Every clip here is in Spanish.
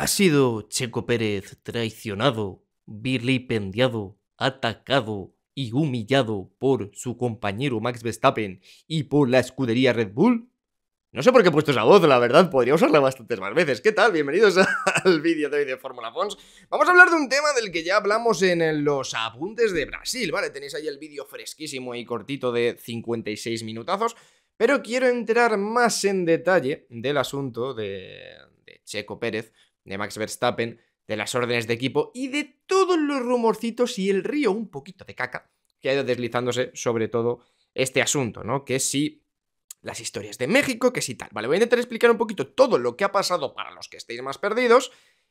¿Ha sido Checo Pérez traicionado, vilipendiado, atacado y humillado por su compañero Max Verstappen y por la escudería Red Bull? No sé por qué he puesto esa voz, la verdad, podría usarla bastantes más veces. ¿Qué tal? Bienvenidos al vídeo de hoy de Fórmula Fons. Vamos a hablar de un tema del que ya hablamos en los apuntes de Brasil, ¿vale? Tenéis ahí el vídeo fresquísimo y cortito de 56 minutazos, pero quiero entrar más en detalle del asunto de Checo Pérez, de Max Verstappen, de las órdenes de equipo y de todos los rumorcitos y el río un poquito de caca que ha ido deslizándose sobre todo este asunto, ¿no? Que si las historias de México, que si tal. Vale, voy a intentar explicar un poquito todo lo que ha pasado para los que estéis más perdidos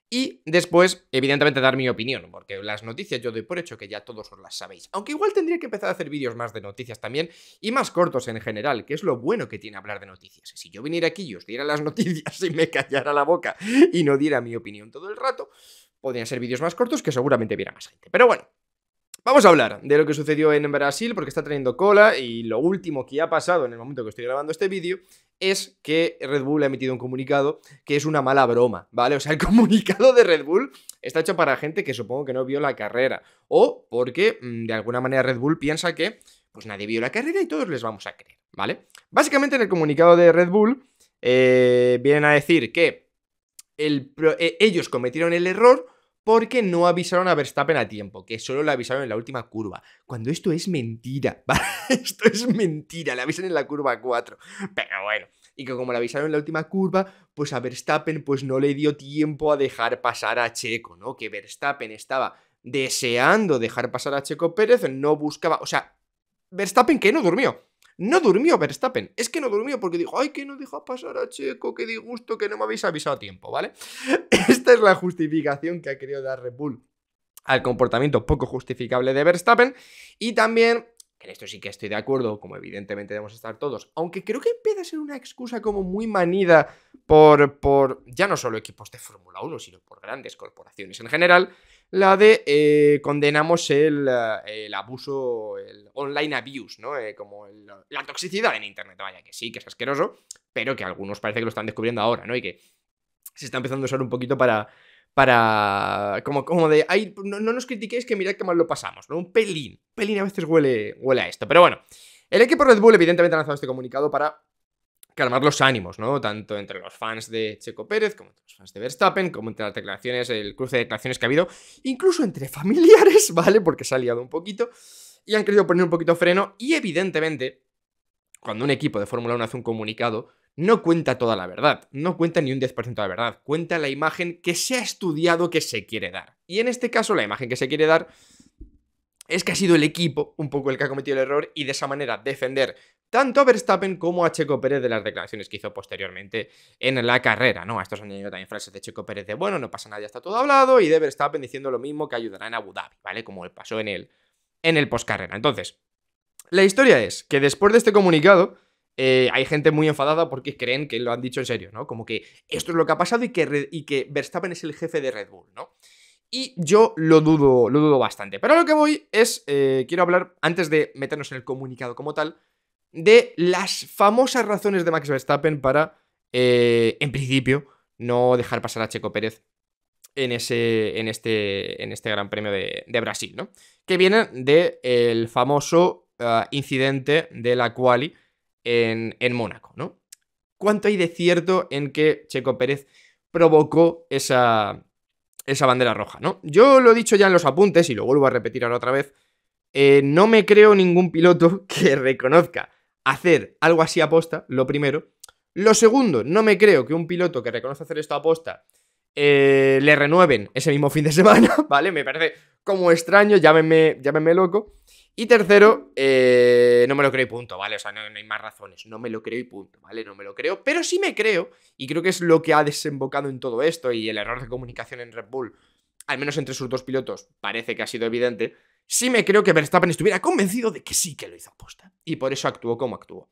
y después, evidentemente, dar mi opinión, porque las noticias yo doy por hecho que ya todos os las sabéis. Aunque igual tendría que empezar a hacer vídeos más de noticias también y más cortos en general, que es lo bueno que tiene hablar de noticias. Si yo viniera aquí y os diera las noticias y me callara la boca y no diera mi opinión todo el rato, podrían ser vídeos más cortos que seguramente viera más gente. Pero bueno, Vamos a hablar de lo que sucedió en Brasil porque está teniendo cola y lo último que ha pasado en el momento que estoy grabando este vídeo es que Red Bull ha emitido un comunicado que es una mala broma, ¿vale? O sea, el comunicado de Red Bull está hecho para gente que supongo que no vio la carrera o porque mm, de alguna manera Red Bull piensa que pues nadie vio la carrera y todos les vamos a creer, ¿vale? Básicamente en el comunicado de Red Bull eh, vienen a decir que eh, ellos cometieron el error porque no avisaron a Verstappen a tiempo, que solo le avisaron en la última curva. Cuando esto es mentira, esto es mentira, le avisan en la curva 4. Pero bueno, y que como le avisaron en la última curva, pues a Verstappen pues no le dio tiempo a dejar pasar a Checo, ¿no? Que Verstappen estaba deseando dejar pasar a Checo Pérez, no buscaba, o sea, Verstappen que no durmió. No durmió Verstappen, es que no durmió porque dijo, ay, que no dejó pasar a Checo, qué disgusto, que no me habéis avisado a tiempo, ¿vale? Esta es la justificación que ha querido dar Red Bull al comportamiento poco justificable de Verstappen y también en esto sí que estoy de acuerdo, como evidentemente debemos estar todos, aunque creo que empieza a ser una excusa como muy manida por, ya no solo equipos de Fórmula 1, sino por grandes corporaciones en general, la de eh, condenamos eh, el, abuso, el online abuse, ¿no? Eh, como la toxicidad en Internet, vaya, que sí, que es asqueroso, pero que algunos parece que lo están descubriendo ahora, ¿no? Y que se está empezando a usar un poquito para, para. Como, como de. no, nos critiquéis que mirad que mal lo pasamos, ¿no? Un pelín. pelín a veces huele, huele a esto. Pero bueno, el equipo Red Bull, evidentemente, ha lanzado este comunicado para calmar los ánimos, ¿no? Tanto entre los fans de Checo Pérez, como entre los fans de Verstappen, como entre las declaraciones, el cruce de declaraciones que ha habido, incluso entre familiares, ¿vale? Porque se ha liado un poquito y han querido poner un poquito freno. Y evidentemente, cuando un equipo de Fórmula 1 hace un comunicado, no cuenta toda la verdad, no cuenta ni un 10% de la verdad, cuenta la imagen que se ha estudiado que se quiere dar. Y en este caso la imagen que se quiere dar es que ha sido el equipo un poco el que ha cometido el error y de esa manera defender tanto a Verstappen como a Checo Pérez de las declaraciones que hizo posteriormente en la carrera, ¿no? A estos han también frases de Checo Pérez de, bueno, no pasa nada, ya está todo hablado, y de Verstappen diciendo lo mismo que ayudarán en Abu Dhabi, ¿vale? Como pasó en el, en el postcarrera. Entonces, la historia es que después de este comunicado, eh, hay gente muy enfadada porque creen que lo han dicho en serio, ¿no? Como que esto es lo que ha pasado y que, Verstappen es el jefe de Red Bull, ¿no? Y yo lo dudo, lo dudo bastante. Pero lo que voy es, eh, quiero hablar, antes de meternos en el comunicado como tal, de las famosas razones de Max Verstappen para, eh, en principio, no dejar pasar a Checo Pérez en, ese, en, este, en este Gran Premio de, Brasil, ¿no? Que vienen del famoso ah, incidente de la quali en, Mónaco, ¿no? ¿Cuánto hay de cierto en que Checo Pérez provocó esa, esa bandera roja, ¿no? Yo lo he dicho ya en los apuntes y lo vuelvo a repetir ahora otra vez. Eh, no me creo ningún piloto que reconozca hacer algo así aposta, lo primero. Lo segundo, no me creo que un piloto que reconozca hacer esto aposta posta eh, le renueven ese mismo fin de semana, ¿vale? Me parece como extraño, Llámeme, llámenme loco. Y tercero, eh, no me lo creo y punto, ¿vale? O sea, no, no, hay más razones, no me lo creo y punto, ¿vale? No me lo creo, pero sí me creo, y creo que es lo que ha desembocado en todo esto y el error de comunicación en Red Bull, al menos entre sus dos pilotos, parece que ha sido evidente, sí me creo que Verstappen estuviera convencido de que sí que lo hizo aposta, y por eso actuó como actuó.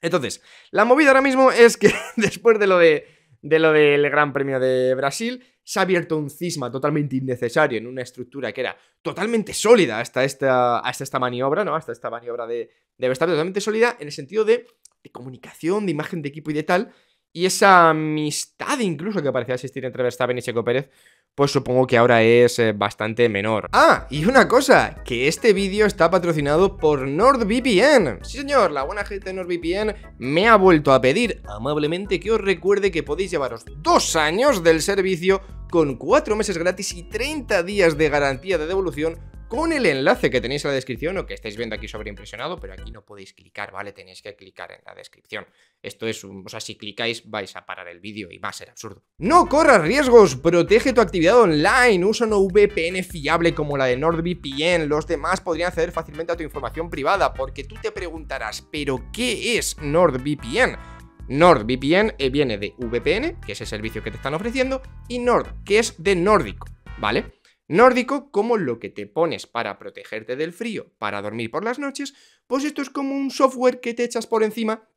Entonces, la movida ahora mismo es que después de lo de de lo del Gran Premio de Brasil. Se ha abierto un cisma totalmente innecesario en una estructura que era totalmente sólida hasta esta, hasta esta maniobra, ¿no? Hasta esta maniobra de, de estar totalmente sólida en el sentido de, de comunicación, de imagen de equipo y de tal. Y esa amistad incluso que parecía existir entre Verstappen y Checo Pérez, pues supongo que ahora es eh, bastante menor. Ah, y una cosa, que este vídeo está patrocinado por NordVPN. Sí señor, la buena gente de NordVPN me ha vuelto a pedir amablemente que os recuerde que podéis llevaros dos años del servicio con cuatro meses gratis y 30 días de garantía de devolución con el enlace que tenéis en la descripción o que estáis viendo aquí sobreimpresionado, pero aquí no podéis clicar, ¿vale? Tenéis que clicar en la descripción. Esto es un... O sea, si clicáis vais a parar el vídeo y va a ser absurdo. No corras riesgos, protege tu actividad online, usa una VPN fiable como la de NordVPN, los demás podrían acceder fácilmente a tu información privada, porque tú te preguntarás, ¿pero qué es NordVPN? NordVPN eh, viene de VPN, que es el servicio que te están ofreciendo, y Nord, que es de nórdico, ¿vale? nórdico como lo que te pones para protegerte del frío, para dormir por las noches, pues esto es como un software que te echas por encima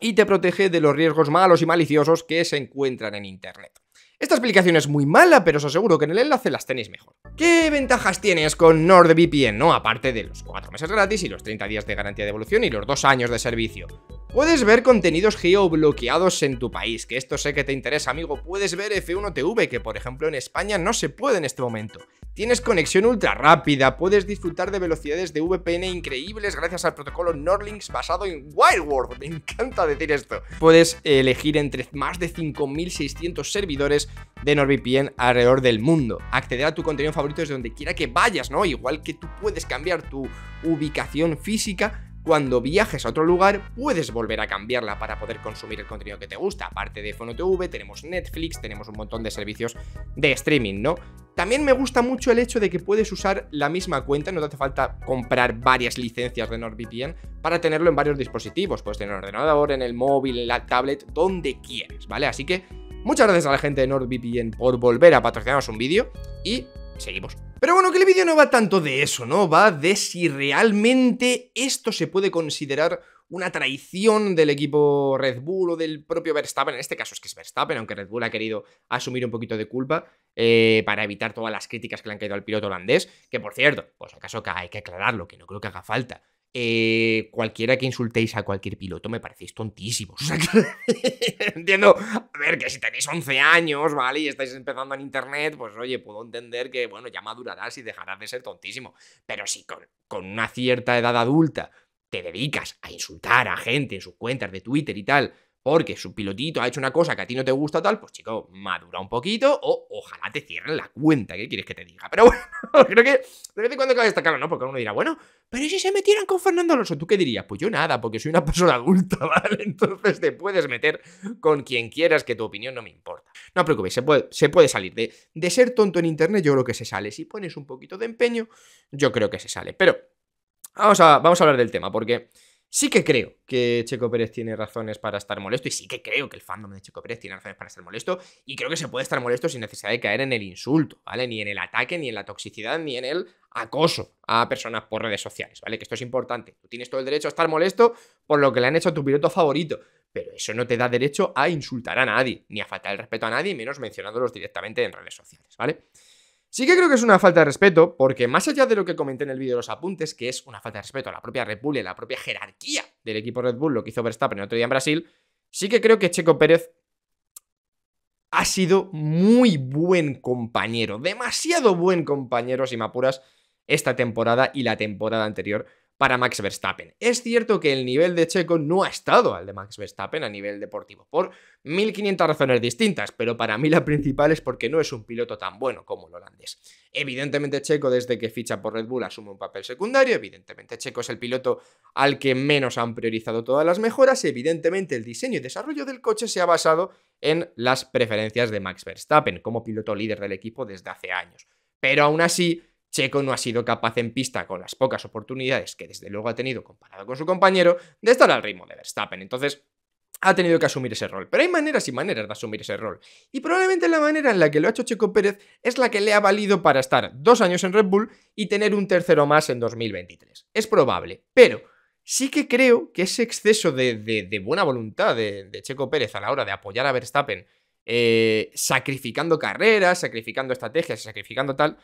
y te protege de los riesgos malos y maliciosos que se encuentran en Internet. Esta explicación es muy mala, pero os aseguro que en el enlace las tenéis mejor. ¿Qué ventajas tienes con NordVPN, no? Aparte de los 4 meses gratis y los 30 días de garantía de evolución y los 2 años de servicio. Puedes ver contenidos geobloqueados en tu país, que esto sé que te interesa, amigo. Puedes ver F1 TV, que por ejemplo en España no se puede en este momento. Tienes conexión ultra rápida, puedes disfrutar de velocidades de VPN increíbles gracias al protocolo Nordlinks basado en Wild World. Me encanta decir esto. Puedes elegir entre más de 5.600 servidores de NordVPN alrededor del mundo. Acceder a tu contenido favorito desde donde quiera que vayas, ¿no? Igual que tú puedes cambiar tu ubicación física, cuando viajes a otro lugar puedes volver a cambiarla para poder consumir el contenido que te gusta. Aparte de FonoTV, tenemos Netflix, tenemos un montón de servicios de streaming, ¿no? También me gusta mucho el hecho de que puedes usar la misma cuenta, no te hace falta comprar varias licencias de NordVPN para tenerlo en varios dispositivos. Puedes tener en ordenador, en el móvil, en la tablet, donde quieres, ¿vale? Así que Muchas gracias a la gente de NordVPN por volver a patrocinarnos un vídeo y seguimos. Pero bueno, que el vídeo no va tanto de eso, ¿no? Va de si realmente esto se puede considerar una traición del equipo Red Bull o del propio Verstappen. En este caso es que es Verstappen, aunque Red Bull ha querido asumir un poquito de culpa eh, para evitar todas las críticas que le han caído al piloto holandés. Que por cierto, pues acaso que hay que aclararlo, que no creo que haga falta. Eh, cualquiera que insultéis a cualquier piloto me parecéis tontísimos. entiendo, a ver, que si tenéis 11 años, ¿vale? Y estáis empezando en internet, pues oye, puedo entender que, bueno, ya madurarás y dejarás de ser tontísimo. Pero si con una cierta edad adulta te dedicas a insultar a gente en sus cuentas de Twitter y tal, porque su pilotito ha hecho una cosa que a ti no te gusta tal, pues chico, madura un poquito o ojalá te cierren la cuenta, ¿qué quieres que te diga? Pero bueno, creo que de vez en cuando cabe destacarlo, ¿no? Porque uno dirá, bueno, pero si se metieran con Fernando Alonso? ¿Tú qué dirías? Pues yo nada, porque soy una persona adulta, ¿vale? Entonces te puedes meter con quien quieras, que tu opinión no me importa. No os preocupes, se puede, se puede salir. De, ser tonto en internet yo creo que se sale. Si pones un poquito de empeño, yo creo que se sale. Pero vamos vamos a hablar del tema, porque... Sí que creo que Checo Pérez tiene razones para estar molesto y sí que creo que el fandom de Checo Pérez tiene razones para estar molesto y creo que se puede estar molesto sin necesidad de caer en el insulto, ¿vale? Ni en el ataque, ni en la toxicidad, ni en el acoso a personas por redes sociales, ¿vale? Que esto es importante. Tú tienes todo el derecho a estar molesto por lo que le han hecho a tu piloto favorito, pero eso no te da derecho a insultar a nadie, ni a faltar el respeto a nadie, menos mencionándolos directamente en redes sociales, ¿vale? Sí que creo que es una falta de respeto, porque más allá de lo que comenté en el vídeo de los apuntes, que es una falta de respeto a la propia Red a la propia jerarquía del equipo Red Bull, lo que hizo Verstappen el otro día en Brasil, sí que creo que Checo Pérez ha sido muy buen compañero, demasiado buen compañero, si me apuras, esta temporada y la temporada anterior para Max Verstappen. Es cierto que el nivel de Checo no ha estado al de Max Verstappen a nivel deportivo, por 1500 razones distintas, pero para mí la principal es porque no es un piloto tan bueno como el holandés. Evidentemente Checo desde que ficha por Red Bull asume un papel secundario, evidentemente Checo es el piloto al que menos han priorizado todas las mejoras, evidentemente el diseño y desarrollo del coche se ha basado en las preferencias de Max Verstappen como piloto líder del equipo desde hace años. Pero aún así, Checo no ha sido capaz en pista con las pocas oportunidades que desde luego ha tenido comparado con su compañero de estar al ritmo de Verstappen. Entonces, ha tenido que asumir ese rol. Pero hay maneras y maneras de asumir ese rol. Y probablemente la manera en la que lo ha hecho Checo Pérez es la que le ha valido para estar dos años en Red Bull y tener un tercero más en 2023. Es probable, pero sí que creo que ese exceso de, buena voluntad de, Checo Pérez a la hora de apoyar a Verstappen, eh, sacrificando carreras, sacrificando estrategias, sacrificando tal,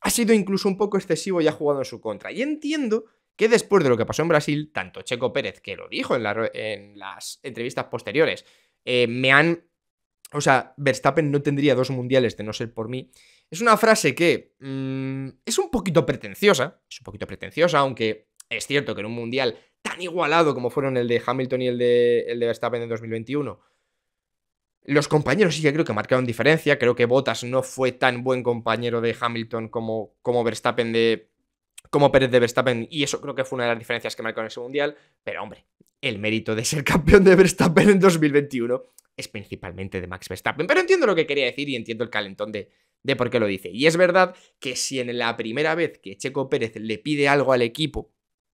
ha sido incluso un poco excesivo y ha jugado en su contra. Y entiendo que después de lo que pasó en Brasil, tanto Checo Pérez, que lo dijo en, las entrevistas posteriores, eh, me han... O sea, Verstappen no tendría dos mundiales de no ser por mí. Es una frase que mm, es un poquito pretenciosa, es un poquito pretenciosa, aunque es cierto que en un mundial tan igualado como fueron el de Hamilton y el de, el de Verstappen en 2021, los compañeros sí que creo que marcaron diferencia. Creo que Bottas no fue tan buen compañero de Hamilton como, como Verstappen de. como Pérez de Verstappen. Y eso creo que fue una de las diferencias que marcó en ese mundial. Pero hombre, el mérito de ser campeón de Verstappen en 2021 es principalmente de Max Verstappen. Pero entiendo lo que quería decir y entiendo el calentón de, de por qué lo dice. Y es verdad que si en la primera vez que Checo Pérez le pide algo al equipo,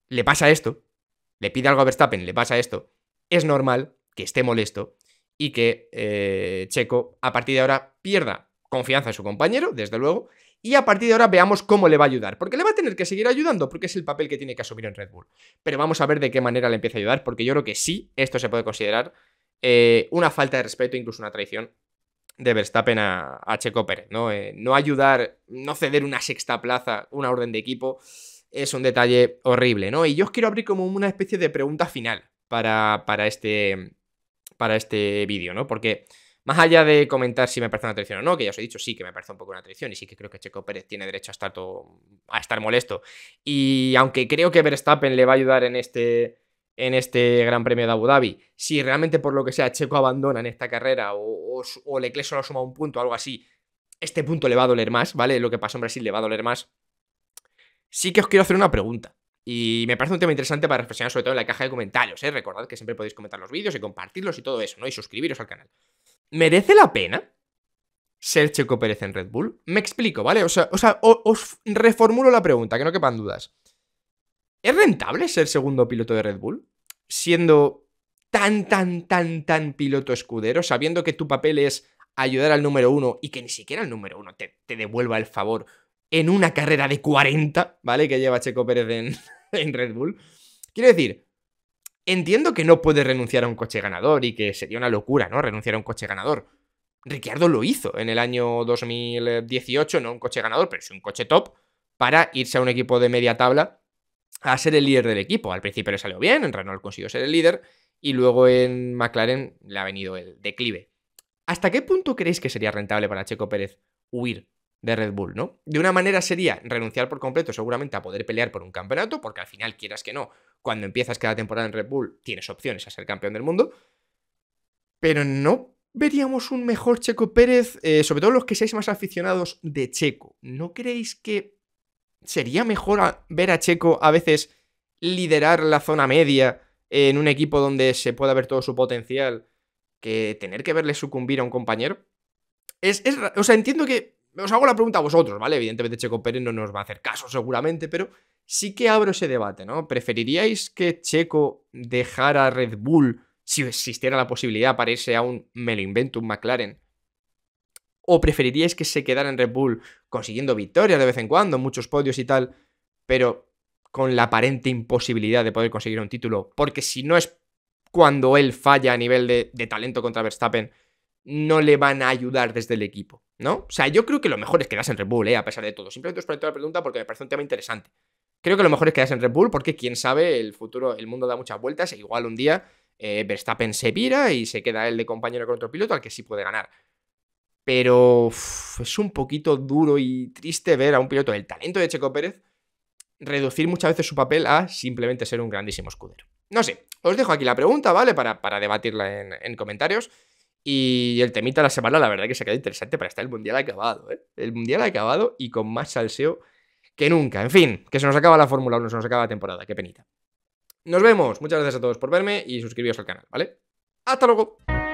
le pasa esto, le pide algo a Verstappen, le pasa esto, es normal que esté molesto y que eh, Checo a partir de ahora pierda confianza en su compañero, desde luego, y a partir de ahora veamos cómo le va a ayudar, porque le va a tener que seguir ayudando, porque es el papel que tiene que asumir en Red Bull. Pero vamos a ver de qué manera le empieza a ayudar, porque yo creo que sí, esto se puede considerar eh, una falta de respeto, incluso una traición de Verstappen a, Checo Pérez, ¿no? Eh, no ayudar, no ceder una sexta plaza, una orden de equipo, es un detalle horrible, ¿no? Y yo os quiero abrir como una especie de pregunta final para, para este para este vídeo, ¿no? Porque más allá de comentar si me parece una traición o no, que ya os he dicho, sí que me parece un poco una traición y sí que creo que Checo Pérez tiene derecho a estar, todo, a estar molesto. Y aunque creo que Verstappen le va a ayudar en este, en este Gran Premio de Abu Dhabi, si realmente por lo que sea Checo abandona en esta carrera o, o, Leclerc solo suma un punto o algo así, este punto le va a doler más, ¿vale? Lo que pasó en Brasil le va a doler más. Sí que os quiero hacer una pregunta. Y me parece un tema interesante para reflexionar sobre todo en la caja de comentarios, ¿eh? Recordad que siempre podéis comentar los vídeos y compartirlos y todo eso, ¿no? Y suscribiros al canal. ¿Merece la pena ser Checo Pérez en Red Bull? Me explico, ¿vale? O sea, os reformulo la pregunta, que no quepan dudas. ¿Es rentable ser segundo piloto de Red Bull? Siendo tan, tan, tan, tan piloto escudero, sabiendo que tu papel es ayudar al número uno y que ni siquiera el número uno te, te devuelva el favor en una carrera de 40, ¿vale? Que lleva Checo Pérez en, en Red Bull. Quiero decir, entiendo que no puede renunciar a un coche ganador y que sería una locura, ¿no? Renunciar a un coche ganador. Ricciardo lo hizo en el año 2018, no un coche ganador, pero sí un coche top, para irse a un equipo de media tabla a ser el líder del equipo. Al principio le salió bien, en Renault consiguió ser el líder y luego en McLaren le ha venido el declive. ¿Hasta qué punto creéis que sería rentable para Checo Pérez huir de Red Bull, ¿no? De una manera sería renunciar por completo seguramente a poder pelear por un campeonato, porque al final quieras que no, cuando empiezas cada temporada en Red Bull tienes opciones a ser campeón del mundo, pero no veríamos un mejor Checo Pérez, eh, sobre todo los que seáis más aficionados de Checo. ¿No creéis que sería mejor ver a Checo a veces liderar la zona media en un equipo donde se pueda ver todo su potencial que tener que verle sucumbir a un compañero? Es, es o sea, entiendo que os hago la pregunta a vosotros, ¿vale? Evidentemente Checo Pérez no nos va a hacer caso seguramente, pero sí que abro ese debate, ¿no? ¿Preferiríais que Checo dejara Red Bull si existiera la posibilidad para irse a un, me lo invento, un McLaren? ¿O preferiríais que se quedara en Red Bull consiguiendo victorias de vez en cuando, muchos podios y tal, pero con la aparente imposibilidad de poder conseguir un título? Porque si no es cuando él falla a nivel de talento contra Verstappen, no le van a ayudar desde el equipo, ¿no? O sea, yo creo que lo mejor es quedarse en Red Bull, ¿eh? a pesar de todo. Simplemente os planteo la pregunta porque me parece un tema interesante. Creo que lo mejor es quedarse en Red Bull porque quién sabe, el futuro, el mundo da muchas vueltas e igual un día eh, Verstappen se pira y se queda él de compañero con otro piloto al que sí puede ganar. Pero es un poquito duro y triste ver a un piloto del talento de Checo Pérez reducir muchas veces su papel a simplemente ser un grandísimo escudero. No sé, os dejo aquí la pregunta, ¿vale? Para, para debatirla en, en comentarios. Y el temita de la semana, la verdad que se queda interesante para estar el mundial acabado, ¿eh? El mundial acabado y con más salseo que nunca. En fin, que se nos acaba la Fórmula 1, se nos acaba la temporada, qué penita. Nos vemos, muchas gracias a todos por verme y suscribiros al canal, ¿vale? ¡Hasta luego!